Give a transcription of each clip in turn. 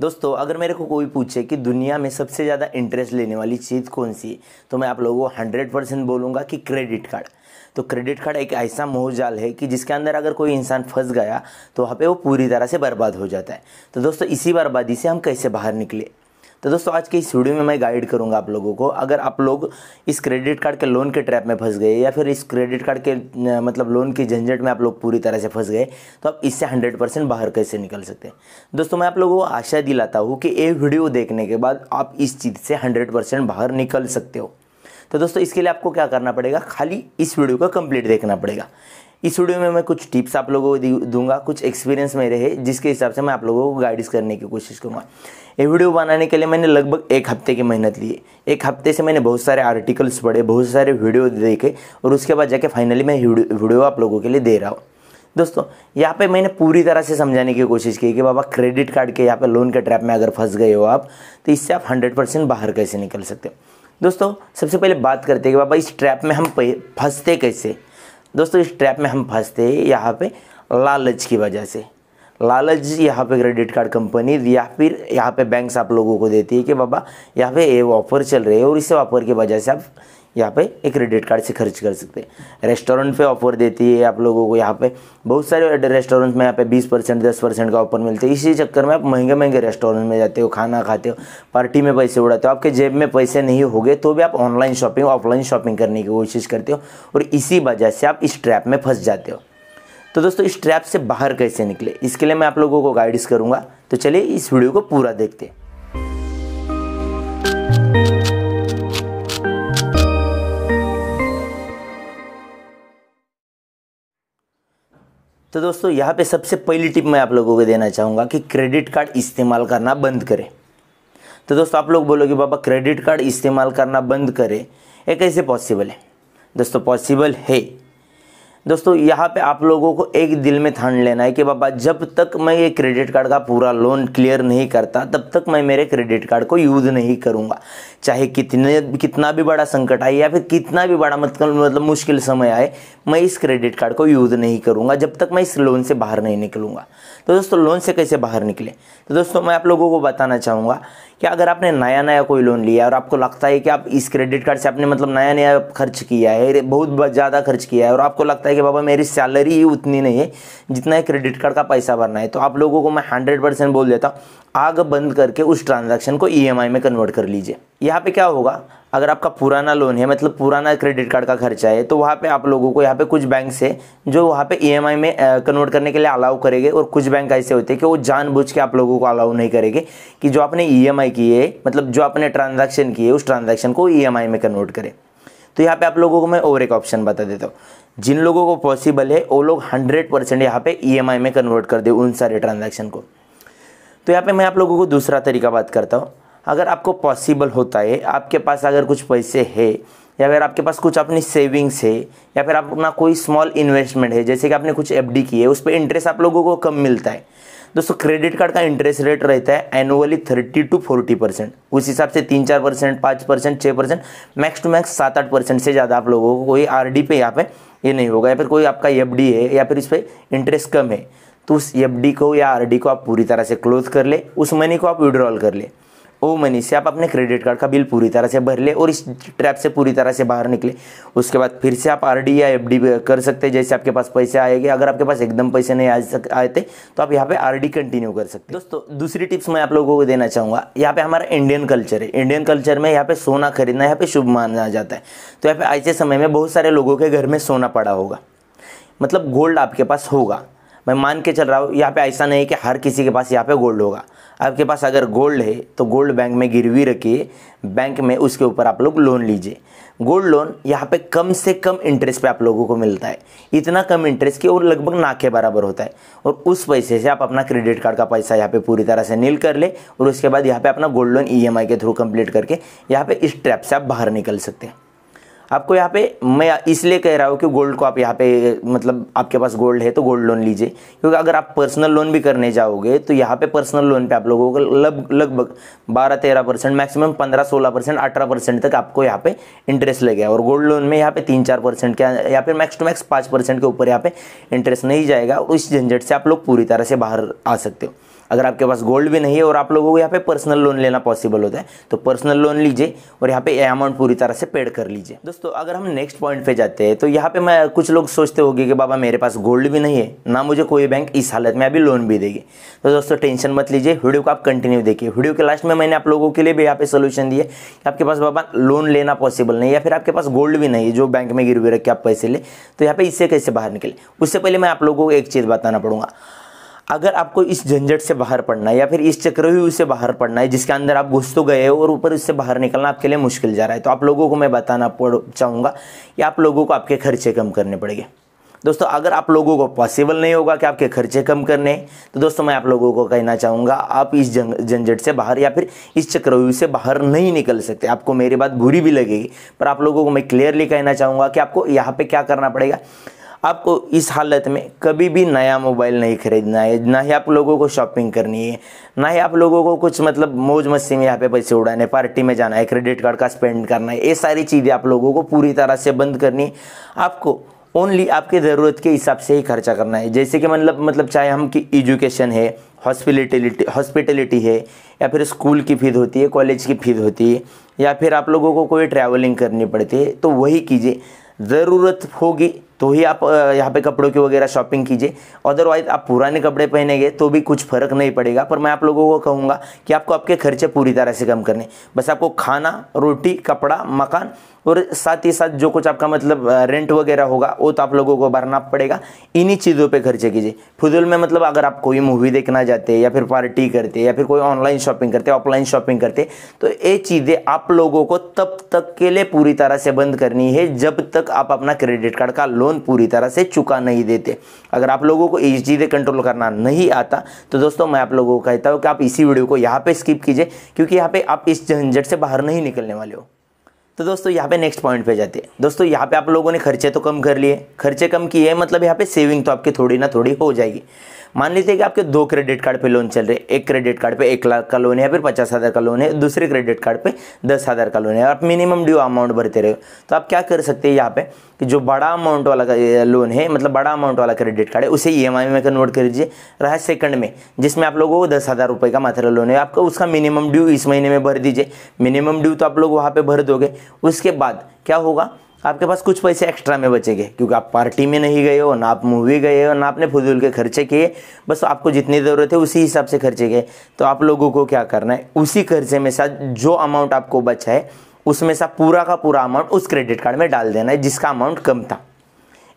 दोस्तों अगर मेरे को कोई पूछे कि दुनिया में सबसे ज़्यादा इंटरेस्ट लेने वाली चीज़ कौन सी तो मैं आप लोगों को हंड्रेड परसेंट बोलूँगा कि क्रेडिट कार्ड तो क्रेडिट कार्ड एक ऐसा मोहजाल है कि जिसके अंदर अगर कोई इंसान फंस गया तो वहाँ पे वो पूरी तरह से बर्बाद हो जाता है तो दोस्तों इसी बर्बादी से हम कैसे बाहर निकले तो दोस्तों आज के इस वीडियो में मैं गाइड करूंगा आप लोगों को अगर आप लोग इस क्रेडिट कार्ड के लोन के ट्रैप में फंस गए या फिर इस क्रेडिट कार्ड के मतलब लोन की झंझट में आप लोग पूरी तरह से फंस गए तो आप इससे हंड्रेड परसेंट बाहर कैसे निकल सकते हैं दोस्तों मैं आप लोगों को आशा दिलाता हूँ कि ये वीडियो देखने के बाद आप इस चीज़ से हंड्रेड परसेंट बाहर निकल सकते हो तो दोस्तों इसके लिए आपको क्या करना पड़ेगा खाली इस वीडियो को कंप्लीट देखना पड़ेगा इस वीडियो में मैं कुछ टिप्स आप लोगों को दूंगा कुछ एक्सपीरियंस मेरे है जिसके हिसाब से मैं आप लोगों को गाइडेंस करने की कोशिश करूँगा ये वीडियो बनाने के लिए मैंने लगभग एक हफ्ते की मेहनत ली एक हफ्ते से मैंने बहुत सारे आर्टिकल्स पढ़े बहुत सारे वीडियो देखे और उसके बाद जाके फाइनली मैं वीडियो आप लोगों के लिए दे रहा हूँ दोस्तों यहाँ पे मैंने पूरी तरह से समझाने की कोशिश की कि बाबा क्रेडिट कार्ड के यहाँ पे लोन के ट्रैप में अगर फंस गए हो आप तो इससे आप 100 परसेंट बाहर कैसे निकल सकते हो दोस्तों सबसे पहले बात करते हैं कि बाबा इस ट्रैप में हम फंसते कैसे दोस्तों इस ट्रैप में हम फंसते हैं यहाँ पे लालच की वजह से लालच यहाँ पे क्रेडिट कार्ड कंपनी या फिर यहाँ पे बैंक्स आप लोगों को देती है कि बाबा यहाँ पे ये ऑफर चल रहे हैं और इस ऑफर की वजह से आप यहाँ पे एक क्रेडिट कार्ड से खर्च कर सकते हैं रेस्टोरेंट पे ऑफर देती है आप लोगों को यहाँ पे बहुत सारे रेस्टोरेंट में यहाँ पे 20 परसेंट दस परसेंट का ऑफर मिलते हैं इसी चक्कर में आप महंगे महंगे रेस्टोरेंट में जाते हो खाना खाते हो पार्टी में पैसे उड़ाते हो आपके जेब में पैसे नहीं हो गए तो भी आप ऑनलाइन शॉपिंग ऑफलाइन शॉपिंग करने की कोशिश करते हो और इसी वजह से आप इस ट्रैप में फंस जाते हो तो दोस्तों इस ट्रैप से बाहर कैसे निकले इसके लिए मैं आप लोगों को गाइड्स करूँगा तो चलिए इस वीडियो को पूरा देखते हैं तो दोस्तों यहाँ पे सबसे पहली टिप मैं आप लोगों को देना चाहूँगा कि क्रेडिट कार्ड इस्तेमाल करना बंद करें तो दोस्तों आप लोग बोलोगे बाबा क्रेडिट कार्ड इस्तेमाल करना बंद करें ये कैसे पॉसिबल है दोस्तों पॉसिबल है दोस्तों यहाँ पे आप लोगों को एक दिल में ठान लेना है कि बाबा जब तक मैं ये क्रेडिट कार्ड का पूरा लोन क्लियर नहीं करता तब तक मैं मेरे क्रेडिट कार्ड को यूज़ नहीं करूँगा चाहे कितने कितना भी बड़ा संकट आए या फिर कितना भी बड़ा मतलब मतलब मुश्किल समय आए मैं इस क्रेडिट कार्ड को यूज़ नहीं करूँगा जब तक मैं इस लोन से बाहर नहीं निकलूँगा तो दोस्तों लोन से कैसे बाहर निकले तो दोस्तों मैं आप लोगों को बताना चाहूँगा कि अगर आपने नया नया कोई लोन लिया और आपको लगता है कि आप इस क्रेडिट कार्ड से आपने मतलब नया नया खर्च किया है बहुत ज़्यादा खर्च किया है और आपको लगता है है कि बाबा मेरी सैलरी ही उतनी नहीं है जितना है क्रेडिट कार्ड का पैसा भरना है तो आप लोगों को मैं हंड्रेड परसेंट बोल देता हूँ आग बंद करके उस ट्रांजैक्शन को ईएमआई e में कन्वर्ट कर लीजिए यहाँ पे क्या होगा अगर आपका पुराना लोन है मतलब पुराना क्रेडिट कार्ड का खर्चा है तो वहाँ पे आप लोगों को यहाँ पे कुछ बैंक से जो वहाँ पे ईएमआई e में कन्वर्ट करने के लिए अलाउ करेंगे और कुछ बैंक ऐसे होते हैं कि वो जानबूझ के आप लोगों को अलाउ नहीं करेंगे कि जो आपने ई एम की है मतलब जो आपने ट्रांजैक्शन की है उस ट्रांजेक्शन को ई e में कन्वर्ट करें तो यहाँ पे आप लोगों को मैं और एक ऑप्शन बता देता हूँ जिन लोगों को पॉसिबल है वो लोग हंड्रेड परसेंट यहाँ पे ई e में कन्वर्ट कर दे उन सारे ट्रांजेक्शन को तो यहाँ पे मैं आप लोगों को दूसरा तरीका बात करता हूँ अगर आपको पॉसिबल होता है आपके पास अगर कुछ पैसे है या फिर आपके पास कुछ अपनी सेविंग्स है या फिर अपना कोई स्मॉल इन्वेस्टमेंट है जैसे कि आपने कुछ एफ डी की है उस पर इंटरेस्ट आप लोगों को कम मिलता है दोस्तों क्रेडिट कार्ड का इंटरेस्ट रेट रहता है annually thirty to forty percent उस हिसाब से तीन चार परसेंट पाँच परसेंट छः परसेंट मैक्स टू मैक्स सात आठ परसेंट से ज़्यादा आप लोगों को कोई आर पे यहाँ पे ये नहीं होगा या फिर कोई आपका एफ है या फिर इस पर इंटरेस्ट कम है तो उस एफ को या आर को आप पूरी तरह से क्लोज कर ले उस मनी को आप विड्रॉल कर ले ओ मनी से आप अपने क्रेडिट कार्ड का बिल पूरी तरह से भर ले और इस ट्रैप से पूरी तरह से बाहर निकले उसके बाद फिर से आप आर या एफ कर सकते हैं जैसे आपके पास पैसे आएंगे अगर आपके पास एकदम पैसे नहीं आ सक आए थे तो आप यहाँ पे आर कंटिन्यू कर सकते दोस्तों दूसरी टिप्स मैं आप लोगों को देना चाहूँगा यहाँ पे हमारा इंडियन कल्चर है इंडियन कल्चर में यहाँ पे सोना खरीदना यहाँ पे शुभ माना जाता है तो यहाँ पे आज के समय में बहुत सारे लोगों के घर में सोना पड़ा होगा मतलब गोल्ड आपके पास होगा मैं मान के चल रहा हूँ यहाँ पे ऐसा नहीं कि हर किसी के पास यहाँ पे गोल्ड होगा आपके पास अगर गोल्ड है तो गोल्ड बैंक में गिरवी रखिए बैंक में उसके ऊपर आप लोग लोन लीजिए गोल्ड लोन यहाँ पे कम से कम इंटरेस्ट पे आप लोगों को मिलता है इतना कम इंटरेस्ट कि वो लगभग ना के बराबर होता है और उस पैसे से आप अपना क्रेडिट कार्ड का पैसा यहाँ पे पूरी तरह से नील कर ले और उसके बाद यहाँ पे अपना गोल्ड लोन ईएमआई के थ्रू कंप्लीट करके यहाँ पे इस ट्रैप से आप बाहर निकल सकते हैं आपको यहाँ पे मैं इसलिए कह रहा हूँ कि गोल्ड को आप यहाँ पे मतलब आपके पास गोल्ड है तो गोल्ड लोन लीजिए क्योंकि अगर आप पर्सनल लोन भी करने जाओगे तो यहाँ पे पर्सनल लोन पे आप लोगों को लग लगभग बारह तेरह परसेंट मैक्सिमम पंद्रह सोलह परसेंट अठारह परसेंट तक आपको यहाँ पे इंटरेस्ट लगेगा और गोल्ड लोन में यहाँ पे तीन चार परसेंट के या फिर मैक्स टू मैक्स पाँच परसेंट के ऊपर यहाँ पे इंटरेस्ट नहीं जाएगा और इस झंझट से आप लोग पूरी तरह से बाहर आ सकते हो अगर आपके पास गोल्ड भी नहीं है और आप लोगों को यहाँ पे पर्सनल लोन लेना पॉसिबल होता है तो पर्सनल लोन लीजिए और यहाँ पे अमाउंट पूरी तरह से पेड कर लीजिए दोस्तों अगर हम नेक्स्ट पॉइंट पे जाते हैं तो यहाँ पे मैं कुछ लोग सोचते होगी कि बाबा मेरे पास गोल्ड भी नहीं है ना मुझे कोई बैंक इस हालत में अभी लोन भी देगी तो दोस्तों टेंशन मत लीजिए वीडियो को आप कंटिन्यू देखिए वीडियो के लास्ट में मैंने आप लोगों के लिए भी यहाँ पे सोल्यूशन दिए कि आपके पास बाबा लोन लेना पॉसिबल नहीं या फिर आपके पास गोल्ड भी नहीं है जो बैंक में गिरवी रख के आप पैसे ले तो यहाँ पे इससे कैसे बाहर निकले उससे पहले मैं आप लोगों को एक चीज़ बताना पड़ूंगा अगर आपको इस झंझट से बाहर पड़ना है या फिर इस चक्रव्यूह से बाहर पड़ना है जिसके अंदर आप घुस तो गए हो और ऊपर इससे बाहर निकलना आपके लिए मुश्किल जा रहा है तो आप लोगों को मैं बताना पड़ चाहूँगा कि आप लोगों को आपके खर्चे कम करने पड़ेंगे दोस्तों अगर आप लोगों को पॉसिबल नहीं होगा कि आपके खर्चे कम करने तो दोस्तों मैं आप लोगों को कहना चाहूँगा आप इस झंझट से बाहर या फिर इस चक्रव्यूह से बाहर नहीं निकल सकते आपको मेरी बात बुरी भी लगेगी पर आप लोगों को मैं क्लियरली कहना चाहूँगा कि आपको यहाँ पर क्या करना पड़ेगा आपको इस हालत में कभी भी नया मोबाइल नहीं खरीदना है ना ही आप लोगों को शॉपिंग करनी है ना ही आप लोगों को कुछ मतलब मौज मस्ती में यहाँ पे पैसे उड़ाने पार्टी में जाना है क्रेडिट कार्ड का स्पेंड करना है ये सारी चीज़ें आप लोगों को पूरी तरह से बंद करनी है आपको ओनली आपके ज़रूरत के हिसाब से ही खर्चा करना है जैसे कि मतलब मतलब चाहे हम कि एजुकेशन है हॉस्पिटलिटी हॉस्पिटलिटी है या फिर स्कूल की फ़ीस होती है कॉलेज की फ़ीस होती है या फिर आप लोगों को कोई ट्रैवलिंग करनी पड़ती है तो वही कीजिए ज़रूरत होगी तो ही आप यहाँ पे कपड़ों की वगैरह शॉपिंग कीजिए अदरवाइज आप पुराने कपड़े पहनेंगे तो भी कुछ फ़र्क नहीं पड़ेगा पर मैं आप लोगों को कहूँगा कि आपको आपके खर्चे पूरी तरह से कम करने बस आपको खाना रोटी कपड़ा मकान और साथ ही साथ जो कुछ आपका मतलब रेंट वगैरह होगा वो तो आप लोगों को भरना पड़ेगा इन्हीं चीज़ों पे खर्चे कीजिए फजूल में मतलब अगर आप कोई मूवी देखना चाहते हैं या फिर पार्टी करते हैं या फिर कोई ऑनलाइन शॉपिंग करते ऑफलाइन शॉपिंग करते तो ये चीज़ें आप लोगों को तब तक के लिए पूरी तरह से बंद करनी है जब तक आप अपना क्रेडिट कार्ड का लोन लोन पूरी तरह से चुका नहीं देते अगर आप लोगों को ये चीज़ें कंट्रोल करना नहीं आता तो दोस्तों मैं आप लोगों को कहता हूँ कि आप इसी वीडियो को यहाँ पर स्किप कीजिए क्योंकि यहाँ पर आप इस झंझट से बाहर नहीं निकलने वाले हो तो दोस्तों यहाँ पे नेक्स्ट पॉइंट पे जाते हैं दोस्तों यहाँ पे आप लोगों ने खर्चे तो कम कर लिए खर्चे कम किए हैं मतलब यहाँ पे सेविंग तो आपकी थोड़ी ना थोड़ी हो जाएगी मान लीजिए कि आपके दो क्रेडिट कार्ड पे लोन चल रहे हैं एक क्रेडिट कार्ड पे एक लाख का लोन है या फिर पचास हज़ार का लोन है दूसरे क्रेडिट कार्ड पे दस हज़ार का लोन है आप मिनिमम ड्यू अमाउंट भरते रहे तो आप क्या कर सकते हैं यहाँ पे कि जो बड़ा अमाउंट वाला लोन है मतलब बड़ा अमाउंट वाला क्रेडिट कार्ड है उसे ई e में कन्वर्ट कर दीजिए रहा सेकंड में जिसमें आप लोगों को दस हज़ार रुपये का मात्रा लोन है आपका उसका मिनिमम ड्यू इस महीने में भर दीजिए मिनिमम ड्यू तो आप लोग वहाँ पर भर दोगे उसके बाद क्या होगा आपके पास कुछ पैसे एक्स्ट्रा में बचेंगे क्योंकि आप पार्टी में नहीं गए हो ना आप मूवी गए हो ना आपने फजूल के खर्चे किए बस आपको जितनी ज़रूरत है उसी हिसाब से खर्चे गए तो आप लोगों को क्या करना है उसी खर्चे में साथ जो अमाउंट आपको बचा है उसमें से पूरा का पूरा अमाउंट उस क्रेडिट कार्ड में डाल देना है जिसका अमाउंट कम था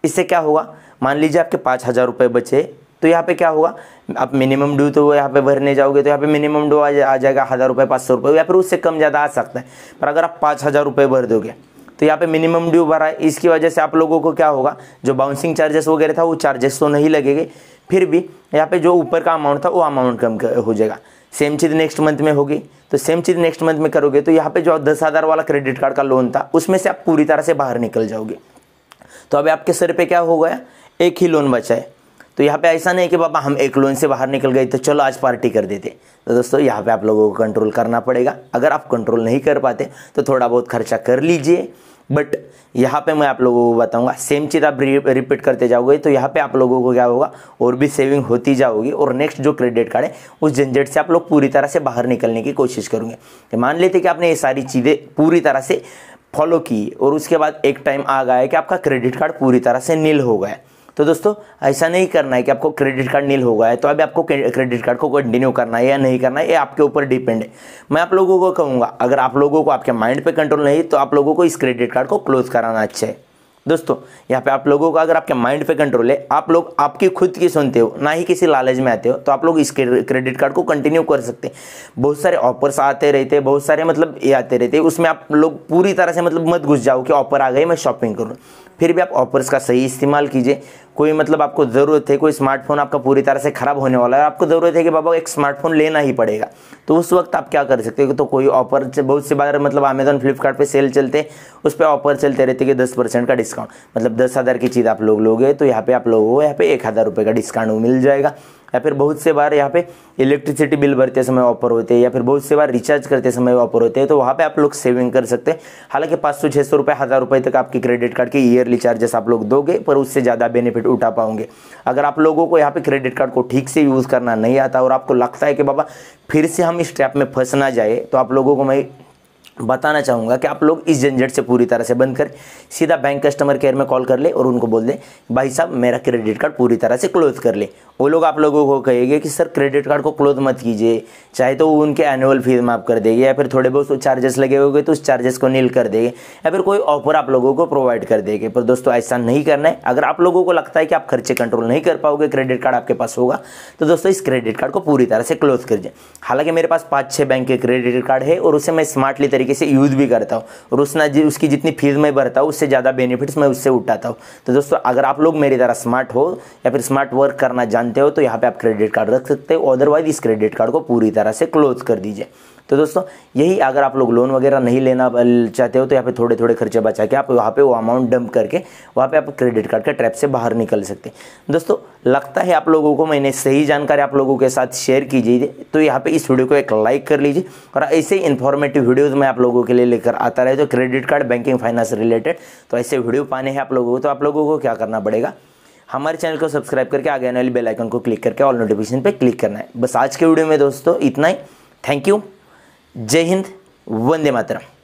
इससे क्या होगा मान लीजिए आपके पाँच हज़ार रुपये बचे तो यहाँ पे क्या होगा आप मिनिमम ड्यू तो यहाँ पे भरने जाओगे तो यहाँ पे मिनिमम ड्यू आ, जा, आ जाएगा हज़ार रुपये पाँच सौ रुपये या फिर उससे कम ज़्यादा आ सकता है पर अगर आप पाँच हज़ार रुपये भर दोगे तो यहाँ पे मिनिमम ड्यू भरा है इसकी वजह से आप लोगों को क्या होगा जो बाउंसिंग चार्जेस वगैरह था वो चार्जेस तो नहीं लगेगे फिर भी यहाँ पे जो ऊपर का अमाउंट था वो अमाउंट कम हो जाएगा सेम चीज़ नेक्स्ट मंथ में होगी तो सेम चीज़ नेक्स्ट मंथ में करोगे तो यहाँ पे जो दस हज़ार वाला क्रेडिट कार्ड का लोन था उसमें से आप पूरी तरह से बाहर निकल जाओगे तो अभी आपके सर पे क्या हो गया एक ही लोन बचा है तो यहाँ पे ऐसा नहीं कि बाबा हम एक लोन से बाहर निकल गए तो चलो आज पार्टी कर देते तो दोस्तों यहाँ पे आप लोगों को कंट्रोल करना पड़ेगा अगर आप कंट्रोल नहीं कर पाते तो थोड़ा बहुत खर्चा कर लीजिए बट यहाँ पे मैं आप लोगों को बताऊंगा सेम चीज़ आप रिपीट करते जाओगे तो यहाँ पे आप लोगों को क्या होगा और भी सेविंग होती जाओगी और नेक्स्ट जो क्रेडिट कार्ड है उस झंझट से आप लोग पूरी तरह से बाहर निकलने की कोशिश करूँगे तो मान लेते कि आपने ये सारी चीज़ें पूरी तरह से फॉलो की और उसके बाद एक टाइम आ गया है कि आपका क्रेडिट कार्ड पूरी तरह से नील हो गया तो दोस्तों ऐसा नहीं करना है कि आपको क्रेडिट कार्ड नील हो गया है तो अभी आपको क्रेडिट कार्ड को कंटिन्यू करना है या नहीं करना है ये आपके ऊपर डिपेंड है मैं आप लोगों को कहूँगा अगर आप लोगों को आपके माइंड पर कंट्रोल नहीं तो आप लोगों को इस क्रेडिट कार्ड को क्लोज कराना अच्छा है दोस्तों यहाँ पे आप लोगों का अगर आपके माइंड पे कंट्रोल है आप लोग आपकी खुद की सुनते हो ना ही किसी लालच में आते हो तो आप लोग इस क्रेडिट कार्ड को कंटिन्यू कर सकते हैं बहुत सारे ऑफर्स आते रहते हैं बहुत सारे मतलब ये आते रहते हैं उसमें आप लोग पूरी तरह से मतलब मत घुस जाओ कि ऑफर आ गए मैं शॉपिंग करूँ फिर भी आप ऑफर्स का सही इस्तेमाल कीजिए कोई मतलब आपको ज़रूरत है कोई स्मार्टफोन आपका पूरी तरह से ख़राब होने वाला है आपको ज़रूरत है कि बाबा एक स्मार्टफोन लेना ही पड़ेगा तो उस वक्त आप क्या कर सकते हो तो कोई ऑफर बहुत से बार मतलब अमेजोन फ्लिपकार्ट पे सेल चलते उस पर ऑफर चलते रहते कि दस परसेंट का डिस्काउंट मतलब दस हज़ार की चीज़ आप लोग लोगे तो यहाँ पे आप लोगों को यहाँ पे एक हज़ार रुपये का डिस्काउंट मिल जाएगा या फिर बहुत से बार यहाँ पे इलेक्ट्रिसिटी बिल भरते समय ऑफर होते हैं या फिर बहुत से बार रिचार्ज करते समय ऑफर होते हैं तो वहाँ पे आप लोग सेविंग कर सकते हैं हालांकि पाँच सौ छः सौ रुपये हज़ार रुपये तक आपकी क्रेडिट कार्ड के ईयरली चार्जेस आप लोग दोगे पर उससे ज़्यादा बेनिफिट बेनिफिट उठा पाओगे अगर आप लोगों को यहाँ पे क्रेडिट कार्ड को ठीक से यूज़ करना नहीं आता और आपको लगता है कि बाबा फिर से हम इस ट्रैप में फंस ना जाए तो आप लोगों को मैं बताना चाहूँगा कि आप लोग इस झंझट से पूरी तरह से बंद करें सीधा बैंक कस्टमर केयर में कॉल कर ले और उनको बोल दें भाई साहब मेरा क्रेडिट कार्ड पूरी तरह से क्लोज कर ले वो लोग आप लोगों को कहेंगे कि सर क्रेडिट कार्ड को क्लोज मत कीजिए चाहे तो वो उनके एनुअल फीस माफ़ कर देगी या फिर थोड़े बहुत चार्जेस लगे हुए तो उस चार्जेस को नील कर देंगे या फिर कोई ऑफर आप लोगों को प्रोवाइड कर देंगे पर दोस्तों ऐसा नहीं करना है अगर आप लोगों को लगता है कि आप खर्चे कंट्रोल नहीं कर पाओगे क्रेडिट कार्ड आपके पास होगा तो दोस्तों इस क्रेडिट कार्ड को पूरी तरह से क्लोज कर दें हालांकि मेरे पास पाँच छः बैंक के क्रेडिट कार्ड है और उसे मैं स्मार्टली तरीके तरीके से यूज़ भी करता हूँ और उसना जी उसकी जितनी फीस मैं भरता हूँ उससे ज़्यादा बेनिफिट्स मैं उससे उठाता हूँ तो दोस्तों अगर आप लोग मेरी तरह स्मार्ट हो या फिर स्मार्ट वर्क करना जानते हो तो यहाँ पर आप क्रेडिट कार्ड रख सकते हो अदरवाइज इस क्रेडिट कार्ड को पूरी तरह से क्लोज कर दीजिए तो दोस्तों यही अगर आप लोग लोन वगैरह नहीं लेना चाहते हो तो यहाँ पे थोड़े थोड़े खर्चे बचा के आप वहाँ पे वो अमाउंट डंप करके वहाँ पे आप क्रेडिट कार्ड के ट्रैप से बाहर निकल सकते हैं दोस्तों लगता है आप लोगों को मैंने सही जानकारी आप लोगों के साथ शेयर कीजिए तो यहाँ पे इस वीडियो को एक लाइक कर लीजिए और ऐसे ही इन्फॉर्मेटिव वीडियोज़ मैं आप लोगों के लिए लेकर आता रहे तो credit card banking finance related तो ऐसे वीडियो पाने हैं आप लोगों को तो आप लोगों को क्या करना पड़ेगा हमारे चैनल को सब्सक्राइब करके आगे आने वाली बेल आइकन को क्लिक करके ऑल नोटिफिकेशन पे क्लिक करना है बस आज के वीडियो में दोस्तों इतना ही थैंक यू जय हिंद वंदे मातरम